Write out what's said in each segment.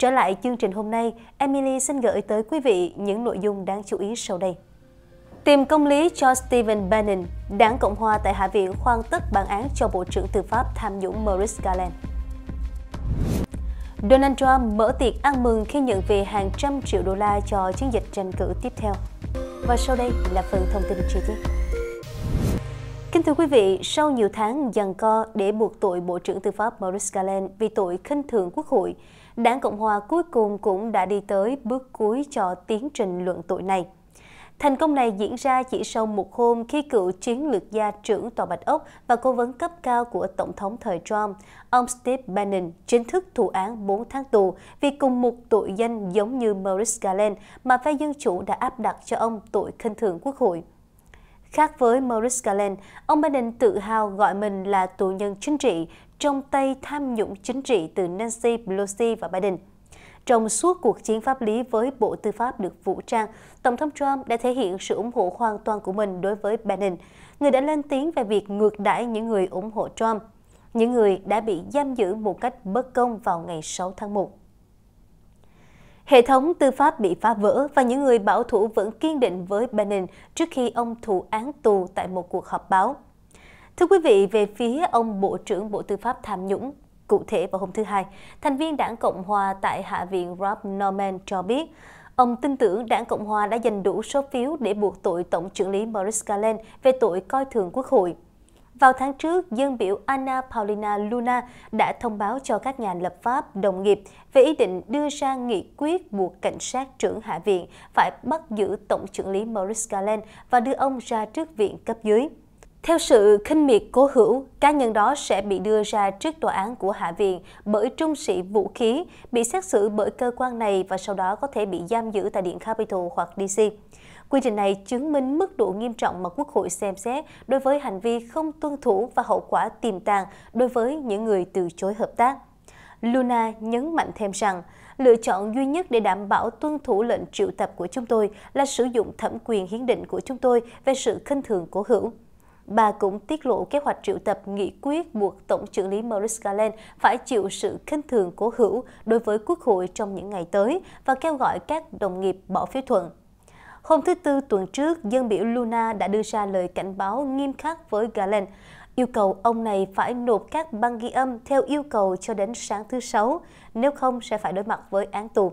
Trở lại chương trình hôm nay, Emily xin gửi tới quý vị những nội dung đáng chú ý sau đây. Tìm công lý cho Stephen Bannon, đảng Cộng hòa tại Hạ viện khoan tất bản án cho Bộ trưởng Tư pháp tham nhũng Maurice Garland. Donald Trump mở tiệc ăn mừng khi nhận về hàng trăm triệu đô la cho chiến dịch tranh cử tiếp theo. Và sau đây là phần thông tin chi tiết. Kính thưa quý vị, sau nhiều tháng giằng co để buộc tội Bộ trưởng Tư pháp Maurice Garland vì tội khinh thường quốc hội, Đảng Cộng hòa cuối cùng cũng đã đi tới bước cuối cho tiến trình luận tội này. Thành công này diễn ra chỉ sau một hôm khi cựu chiến lược gia trưởng Tòa Bạch Ốc và cố vấn cấp cao của Tổng thống thời Trump, ông Steve Bannon chính thức thụ án 4 tháng tù vì cùng một tội danh giống như Merrick Garland mà phe Dân Chủ đã áp đặt cho ông tội khinh thường quốc hội. Khác với Maurice Galen, ông Biden tự hào gọi mình là tù nhân chính trị trong tay tham nhũng chính trị từ Nancy Pelosi và Biden. Trong suốt cuộc chiến pháp lý với Bộ Tư pháp được vũ trang, Tổng thống Trump đã thể hiện sự ủng hộ hoàn toàn của mình đối với Biden, người đã lên tiếng về việc ngược đãi những người ủng hộ Trump, những người đã bị giam giữ một cách bất công vào ngày 6 tháng 1. Hệ thống tư pháp bị phá vỡ và những người bảo thủ vẫn kiên định với Benin trước khi ông thụ án tù tại một cuộc họp báo. Thưa quý vị, về phía ông Bộ trưởng Bộ Tư pháp tham nhũng, cụ thể vào hôm thứ Hai, thành viên đảng Cộng Hòa tại Hạ viện Rob Norman cho biết, ông tin tưởng đảng Cộng Hòa đã giành đủ số phiếu để buộc tội Tổng trưởng lý Boris Galen về tội coi thường quốc hội. Vào tháng trước, dân biểu Anna Paulina Luna đã thông báo cho các nhà lập pháp đồng nghiệp về ý định đưa ra nghị quyết buộc cảnh sát trưởng Hạ viện phải bắt giữ Tổng trưởng lý Maurice Galen và đưa ông ra trước viện cấp dưới. Theo sự khinh miệt cố hữu, cá nhân đó sẽ bị đưa ra trước tòa án của Hạ viện bởi trung sĩ vũ khí, bị xét xử bởi cơ quan này và sau đó có thể bị giam giữ tại Điện Capitol hoặc DC. Quy trình này chứng minh mức độ nghiêm trọng mà Quốc hội xem xét đối với hành vi không tuân thủ và hậu quả tiềm tàng đối với những người từ chối hợp tác. Luna nhấn mạnh thêm rằng, lựa chọn duy nhất để đảm bảo tuân thủ lệnh triệu tập của chúng tôi là sử dụng thẩm quyền hiến định của chúng tôi về sự khinh thường cố hữu. Bà cũng tiết lộ kế hoạch triệu tập nghị quyết buộc Tổng trưởng lý Maurice Galen phải chịu sự khinh thường cố hữu đối với Quốc hội trong những ngày tới và kêu gọi các đồng nghiệp bỏ phiếu thuận. Hôm thứ Tư tuần trước, dân biểu Luna đã đưa ra lời cảnh báo nghiêm khắc với Galen, yêu cầu ông này phải nộp các băng ghi âm theo yêu cầu cho đến sáng thứ Sáu, nếu không sẽ phải đối mặt với án tù.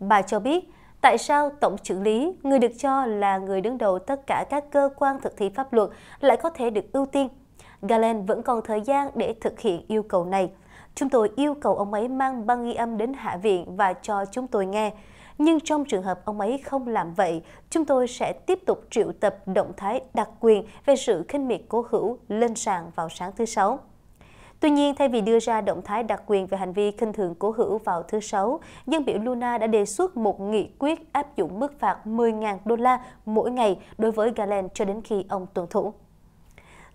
Bà cho biết, tại sao Tổng trưởng lý, người được cho là người đứng đầu tất cả các cơ quan thực thi pháp luật, lại có thể được ưu tiên? Galen vẫn còn thời gian để thực hiện yêu cầu này. Chúng tôi yêu cầu ông ấy mang băng ghi âm đến Hạ viện và cho chúng tôi nghe. Nhưng trong trường hợp ông ấy không làm vậy, chúng tôi sẽ tiếp tục triệu tập động thái đặc quyền về sự khinh miệt cố hữu lên sàn vào sáng thứ Sáu. Tuy nhiên, thay vì đưa ra động thái đặc quyền về hành vi khinh thường cố hữu vào thứ Sáu, dân biểu Luna đã đề xuất một nghị quyết áp dụng mức phạt 10.000 đô la mỗi ngày đối với Galen cho đến khi ông tuân thủ.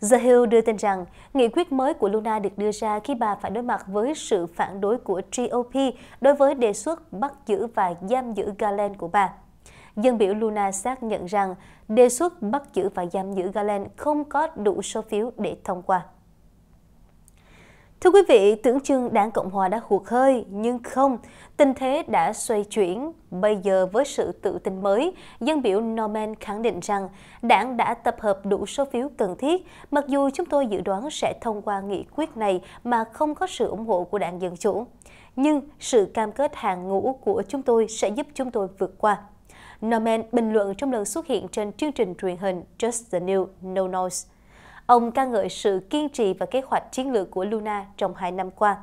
The Hill đưa tin rằng nghị quyết mới của Luna được đưa ra khi bà phải đối mặt với sự phản đối của GOP đối với đề xuất bắt giữ và giam giữ Galen của bà. Dân biểu Luna xác nhận rằng đề xuất bắt giữ và giam giữ Galen không có đủ số phiếu để thông qua. Thưa quý vị, tưởng chừng Đảng Cộng Hòa đã hụt hơi, nhưng không, tình thế đã xoay chuyển. Bây giờ với sự tự tin mới, dân biểu Norman khẳng định rằng đảng đã tập hợp đủ số phiếu cần thiết, mặc dù chúng tôi dự đoán sẽ thông qua nghị quyết này mà không có sự ủng hộ của đảng Dân Chủ. Nhưng sự cam kết hàng ngũ của chúng tôi sẽ giúp chúng tôi vượt qua. Norman bình luận trong lần xuất hiện trên chương trình truyền hình Just the New, No Noise. Ông ca ngợi sự kiên trì và kế hoạch chiến lược của Luna trong hai năm qua.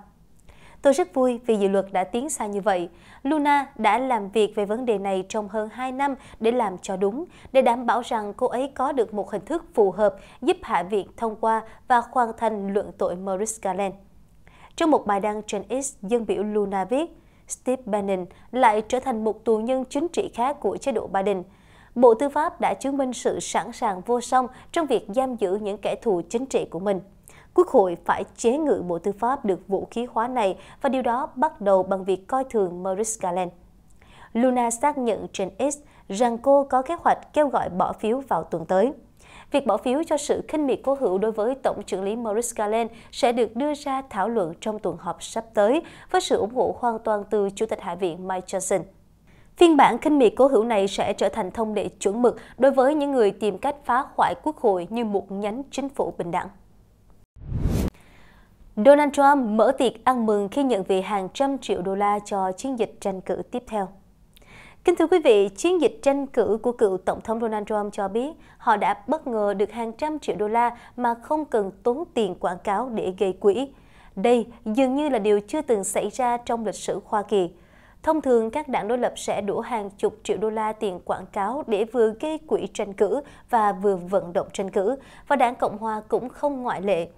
Tôi rất vui vì dự luật đã tiến xa như vậy. Luna đã làm việc về vấn đề này trong hơn 2 năm để làm cho đúng, để đảm bảo rằng cô ấy có được một hình thức phù hợp giúp Hạ viện thông qua và hoàn thành luận tội Morris Garland. Trong một bài đăng trên X, dân biểu Luna viết, Steve Bannon lại trở thành một tù nhân chính trị khác của chế độ Biden – Bộ Tư pháp đã chứng minh sự sẵn sàng vô song trong việc giam giữ những kẻ thù chính trị của mình. Quốc hội phải chế ngự Bộ Tư pháp được vũ khí hóa này và điều đó bắt đầu bằng việc coi thường Maurice Galen. Luna xác nhận trên X rằng cô có kế hoạch kêu gọi bỏ phiếu vào tuần tới. Việc bỏ phiếu cho sự khinh miệt cố hữu đối với Tổng trưởng lý Maurice Galen sẽ được đưa ra thảo luận trong tuần họp sắp tới với sự ủng hộ hoàn toàn từ Chủ tịch Hạ viện Mike Johnson. Phiên bản khinh miệt cố hữu này sẽ trở thành thông lệ chuẩn mực đối với những người tìm cách phá hoại quốc hội như một nhánh chính phủ bình đẳng. Donald Trump mở tiệc ăn mừng khi nhận về hàng trăm triệu đô la cho chiến dịch tranh cử tiếp theo. Kính thưa quý vị, chiến dịch tranh cử của cựu Tổng thống Donald Trump cho biết họ đã bất ngờ được hàng trăm triệu đô la mà không cần tốn tiền quảng cáo để gây quỹ. Đây dường như là điều chưa từng xảy ra trong lịch sử Hoa Kỳ. Thông thường, các đảng đối lập sẽ đủ hàng chục triệu đô la tiền quảng cáo để vừa gây quỹ tranh cử và vừa vận động tranh cử, và đảng Cộng hòa cũng không ngoại lệ.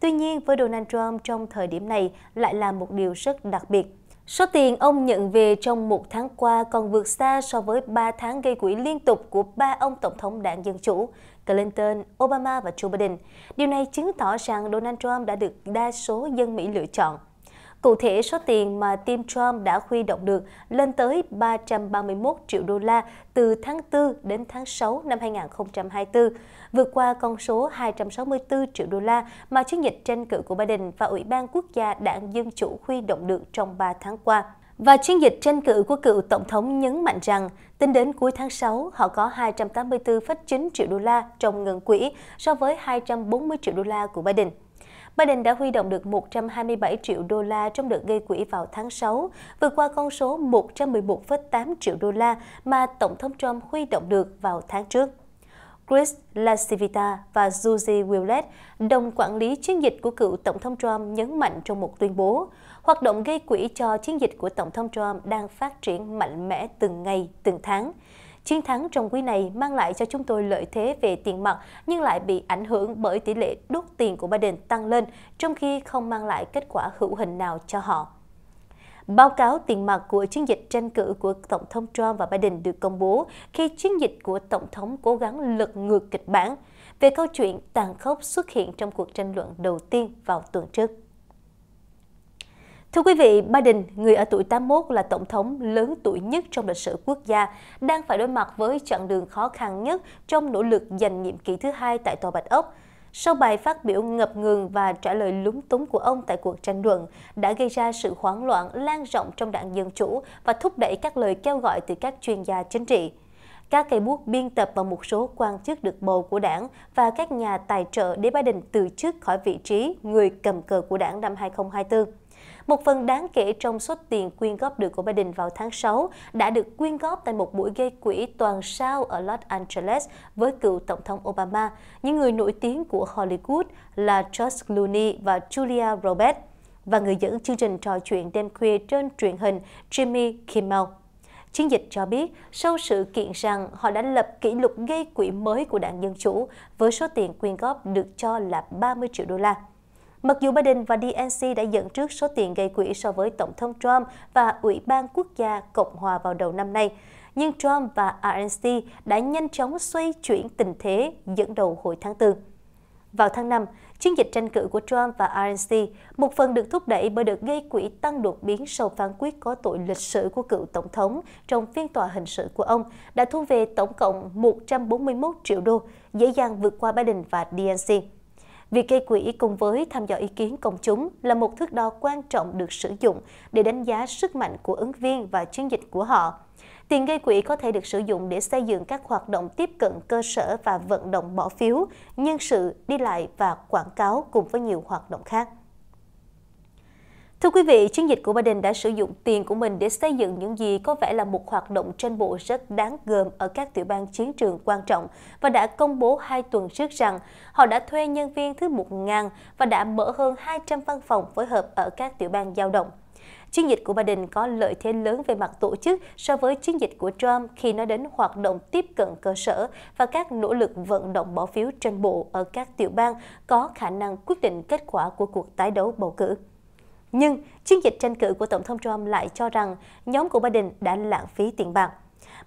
Tuy nhiên, với Donald Trump trong thời điểm này lại là một điều rất đặc biệt. Số tiền ông nhận về trong một tháng qua còn vượt xa so với 3 tháng gây quỹ liên tục của ba ông Tổng thống đảng Dân Chủ, Clinton, Obama và Joe Biden. Điều này chứng tỏ rằng Donald Trump đã được đa số dân Mỹ lựa chọn. Cụ thể, số tiền mà Tim Trump đã huy động được lên tới 331 triệu đô la từ tháng 4 đến tháng 6 năm 2024, vượt qua con số 264 triệu đô la mà chiến dịch tranh cử của Biden và Ủy ban Quốc gia Đảng Dân Chủ huy động được trong 3 tháng qua. Và chiến dịch tranh cử của cựu Tổng thống nhấn mạnh rằng, tính đến cuối tháng 6, họ có 284,9 triệu đô la trong ngân quỹ so với 240 triệu đô la của Biden. Biden đã huy động được 127 triệu đô la trong đợt gây quỹ vào tháng 6, vượt qua con số 111,8 triệu đô la mà Tổng thống Trump huy động được vào tháng trước. Chris Lascivita và Suzy Willett, đồng quản lý chiến dịch của cựu Tổng thống Trump nhấn mạnh trong một tuyên bố, hoạt động gây quỹ cho chiến dịch của Tổng thống Trump đang phát triển mạnh mẽ từng ngày, từng tháng. Chiến thắng trong quý này mang lại cho chúng tôi lợi thế về tiền mặt nhưng lại bị ảnh hưởng bởi tỷ lệ đốt tiền của Biden tăng lên trong khi không mang lại kết quả hữu hình nào cho họ. Báo cáo tiền mặt của chiến dịch tranh cử của Tổng thống Trump và Biden được công bố khi chiến dịch của Tổng thống cố gắng lật ngược kịch bản về câu chuyện tàn khốc xuất hiện trong cuộc tranh luận đầu tiên vào tuần trước. Thưa quý vị, Biden, người ở tuổi 81 là tổng thống lớn tuổi nhất trong lịch sử quốc gia, đang phải đối mặt với chặng đường khó khăn nhất trong nỗ lực giành nhiệm kỳ thứ hai tại Tòa Bạch Ốc. Sau bài phát biểu ngập ngừng và trả lời lúng túng của ông tại cuộc tranh luận đã gây ra sự hoảng loạn lan rộng trong đảng Dân Chủ và thúc đẩy các lời kêu gọi từ các chuyên gia chính trị các cây bút biên tập và một số quan chức được bầu của đảng và các nhà tài trợ để Biden từ chức khỏi vị trí người cầm cờ của đảng năm 2024. Một phần đáng kể trong số tiền quyên góp được của Biden vào tháng 6 đã được quyên góp tại một buổi gây quỹ toàn sao ở Los Angeles với cựu Tổng thống Obama, những người nổi tiếng của Hollywood là George Clooney và Julia Roberts và người dẫn chương trình trò chuyện đêm khuya trên truyền hình Jimmy Kimmel. Chiến dịch cho biết sau sự kiện rằng họ đã lập kỷ lục gây quỹ mới của đảng Dân Chủ với số tiền quyên góp được cho là 30 triệu đô la. Mặc dù Biden và DNC đã dẫn trước số tiền gây quỹ so với Tổng thống Trump và Ủy ban Quốc gia Cộng hòa vào đầu năm nay, nhưng Trump và RNC đã nhanh chóng xoay chuyển tình thế dẫn đầu hồi tháng 4. Vào tháng 5, chiến dịch tranh cử của Trump và RNC một phần được thúc đẩy bởi được gây quỹ tăng đột biến sau phán quyết có tội lịch sử của cựu tổng thống trong phiên tòa hình sự của ông đã thu về tổng cộng 141 triệu đô, dễ dàng vượt qua Biden và DNC. Việc gây quỹ cùng với tham dò ý kiến công chúng là một thước đo quan trọng được sử dụng để đánh giá sức mạnh của ứng viên và chiến dịch của họ. Tiền gây quỹ có thể được sử dụng để xây dựng các hoạt động tiếp cận cơ sở và vận động bỏ phiếu, nhân sự, đi lại và quảng cáo cùng với nhiều hoạt động khác. Thưa quý vị, chiến dịch của Biden đã sử dụng tiền của mình để xây dựng những gì có vẻ là một hoạt động trên bộ rất đáng gờm ở các tiểu bang chiến trường quan trọng và đã công bố hai tuần trước rằng họ đã thuê nhân viên thứ 1.000 và đã mở hơn 200 văn phòng phối hợp ở các tiểu bang giao động. Chiến dịch của Biden có lợi thế lớn về mặt tổ chức so với chiến dịch của Trump khi nói đến hoạt động tiếp cận cơ sở và các nỗ lực vận động bỏ phiếu trên bộ ở các tiểu bang có khả năng quyết định kết quả của cuộc tái đấu bầu cử. Nhưng chiến dịch tranh cử của Tổng thống Trump lại cho rằng nhóm của Biden đã lãng phí tiền bạc.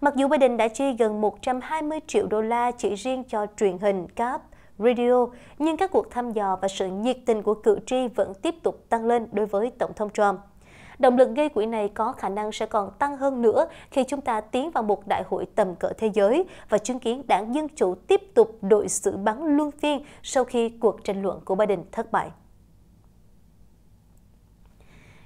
Mặc dù Biden đã chi gần 120 triệu đô la chỉ riêng cho truyền hình, cáp, radio, nhưng các cuộc thăm dò và sự nhiệt tình của cử tri vẫn tiếp tục tăng lên đối với Tổng thống Trump. Động lực gây quỹ này có khả năng sẽ còn tăng hơn nữa khi chúng ta tiến vào một đại hội tầm cỡ thế giới và chứng kiến đảng Dân Chủ tiếp tục đội sự bắn luân phiên sau khi cuộc tranh luận của Biden thất bại.